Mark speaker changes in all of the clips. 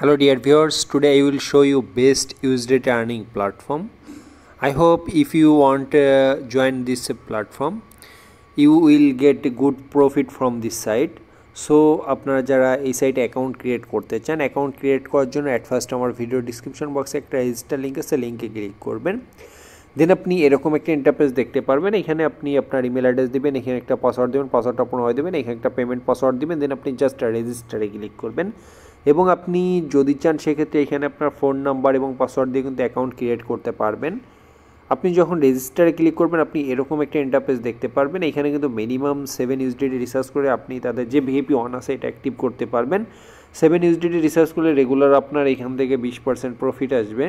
Speaker 1: hello dear viewers today i will show you best used rate earning platform i hope if you want to uh, join this platform you will get good profit from this site so আপনারা যারা এই সাইটে account create করতে চান account create করার জন্য at first আমার video description বক্সে একটা রেজিস্টার লিঙ্ক আছে লিঙ্কে ক্লিক করবেন দেন আপনি এরকম একটা ইন্টারফেস দেখতে পারবেন এখানে আপনি আপনার ইমেল অ্যাড্রেস দেবেন এখানে একটা পাসওয়ার্ড দেবেন পাসওয়ার্ডটা পুনরায় দেবেন এখানে একটা পেমেন্ট পাসওয়ার্ড দেবেন দেন আপনি জাস্ট রেজিস্টারে ক্লিক করবেন এবং আপনি যদি চান সেক্ষেত্রে এখানে আপনার ফোন নাম্বার এবং পাসওয়ার্ড দিয়ে কিন্তু অ্যাকাউন্ট ক্রিয়েট করতে পারবেন আপনি যখন রেজিস্টারে ক্লিক করবেন আপনি এরকম একটা ইন্টারপেজ দেখতে পারবেন এখানে কিন্তু মিনিমাম সেভেন ইউজডিটি রিসার্চ করে আপনি তাদের যে ভিএপি অন আছে এটা অ্যাক্টিভ করতে পারবেন সেভেন ইউজডিটি রিসার্চ করলে রেগুলার আপনার এখান থেকে বিশ পার্সেন্ট প্রফিট আসবে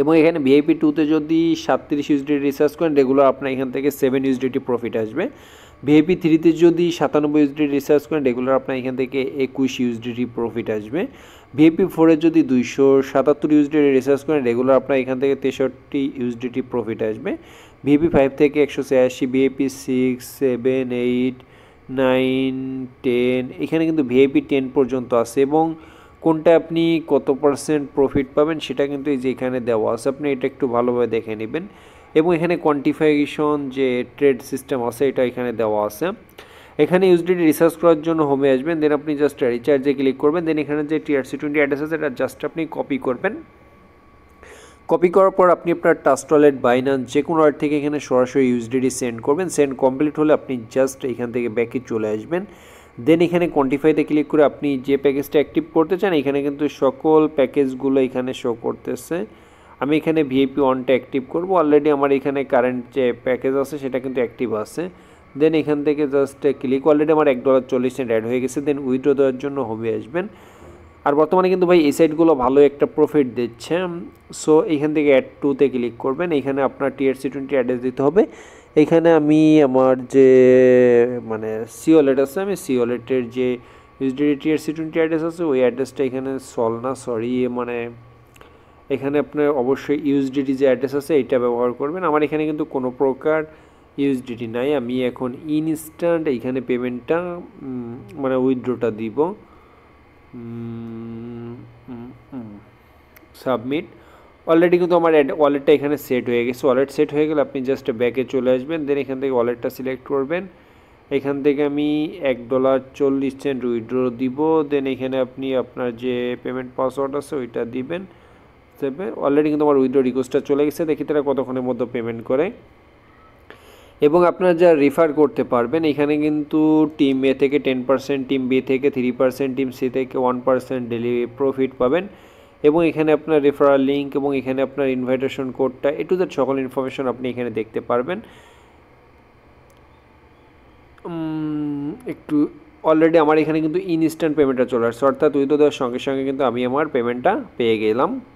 Speaker 1: এবং এখানে ভিআইপি টুতে যদি সাতত্রিশ ইউজডিটি রিসার্চ করেন রেগুলার আপনার এখান থেকে সেভেন ইউজডিটি প্রফিট আসবে ভিআইপি থ্রিতে যদি সাতানব্বই ইউজডি রিসার্চ করেন রেগুলার আপনার এখান থেকে একুশ ইউজডিটি প্রফিট আসবে ভিআইপি ফোরে যদি দুইশো সাতাত্তর ইউজডি রিসার্চ করেন রেগুলার আপনার এখান থেকে তেষট্টি ইউজডিটি প্রফিট আসবে ভিআইপি ফাইভ থেকে একশো ছিয়াশি VIP six seven eight nine ten এখানে কিন্তু ভিআইপি টেন পর্যন্ত আছে এবং কোনটা আপনি কত পার্সেন্ট প্রফিট পাবেন সেটা কিন্তু এই যে এখানে দেওয়া আছে আপনি এটা একটু ভালোভাবে দেখে নেবেন এবং এখানে কোয়ান্টিফিকেশন যে ট্রেড সিস্টেম আছে এটা এখানে দেওয়া আছে এখানে ইউজডিটি রিসার্চ করার জন্য হোমে আসবেন দেন আপনি জাস্ট রিচার্জে ক্লিক করবেন দেন এখানে যে টিআরসি টোয়েন্টি অ্যাড্রেস আছে এটা জাস্ট আপনি কপি করবেন কপি করার পর আপনি আপনার টাস্ট ওয়ালেট বাইনান্স যে কোনো ওয়ালেট থেকে এখানে সরাসরি ইউজডিডি সেন্ড করবেন সেন্ড কমপ্লিট হলে আপনি জাস্ট এখান থেকে ব্যাকে চলে আসবেন দেন এখানে কোয়ান্টিফাইতে ক্লিক করে আপনি যে প্যাকেজটা অ্যাক্টিভ করতে চান এখানে কিন্তু সকল প্যাকেজগুলো এখানে শো করতেছে আমি এখানে ভিএপি ওয়ানটা অ্যাক্টিভ করবো অলরেডি আমার এখানে কারেন্ট যে প্যাকেজ আছে সেটা কিন্তু অ্যাক্টিভ আছে দেন এখান থেকে জাস্ট ক্লিক অলরেডি আমার এক ডলার চল্লিশ সেন্ট অ্যাড হয়ে গেছে দেন উইথড্র দেওয়ার জন্য হবে আসবেন আর বর্তমানে কিন্তু ভাই এই সাইটগুলো ভালো একটা প্রফিট দিচ্ছে সো এইখান থেকে অ্যাড টুতে ক্লিক করবেন এখানে আপনার টিআরসি টোয়েন্টি অ্যাড্রেস দিতে হবে এখানে আমি আমার যে মানে সিওলেট আছে আমি সিওলেটের যে ইউজডিডি টিআরসি টোয়েন্টি অ্যাড্রেস আছে ওই অ্যাড্রেসটা এখানে সল না সরি মানে এখানে আপনার অবশ্যই ইউএসডিটি যে অ্যাড্রেস আছে এটা ব্যবহার করবেন আমার এখানে কিন্তু কোনো প্রকার ইউএসডিটি নাই আমি এখন ইনস্ট্যান্ট এইখানে পেমেন্টটা মানে উইথড্রোটা দিব সাবমিট অলরেডি কিন্তু আমার ওয়ালেটটা এখানে সেট হয়ে গেছে ওয়ালেট সেট হয়ে গেলে আপনি জাস্ট ব্যাকে চলে আসবেন দেন এখান থেকে ওয়ালেটটা সিলেক্ট করবেন এখান থেকে আমি এক ডলার চল্লিশ সেন্ট উইথড্র দিব দেন এখানে আপনি আপনার যে পেমেন্ট পাসওয়ার্ড আছে ওইটা দিবেন দেবে অলরেডি কিন্তু আমার উইড্রো রিকোয়েস্টটা চলে গেছে দেখি তারা কতক্ষণের মধ্যে পেমেন্ট করে এবং আপনারা যা রেফার করতে পারবেন এখানে কিন্তু টিম এ থেকে টেন পার্সেন্ট টিম বি থেকে থ্রি পার্সেন্ট টিম সি থেকে ওয়ান পার্সেন্ট ডেলি প্রফিট পাবেন এবং এখানে আপনার রেফারাল লিঙ্ক এবং এখানে আপনার ইনভাইটেশন কোডটা এ টু দ্যাট সকল ইনফরমেশন আপনি এখানে দেখতে পারবেন একটু অলরেডি আমার এখানে কিন্তু ইনস্ট্যান্ট পেমেন্টটা চলে আসছে অর্থাৎ উইথ দেওয়ার সঙ্গে সঙ্গে কিন্তু আমি আমার পেমেন্টটা পেয়ে গেলাম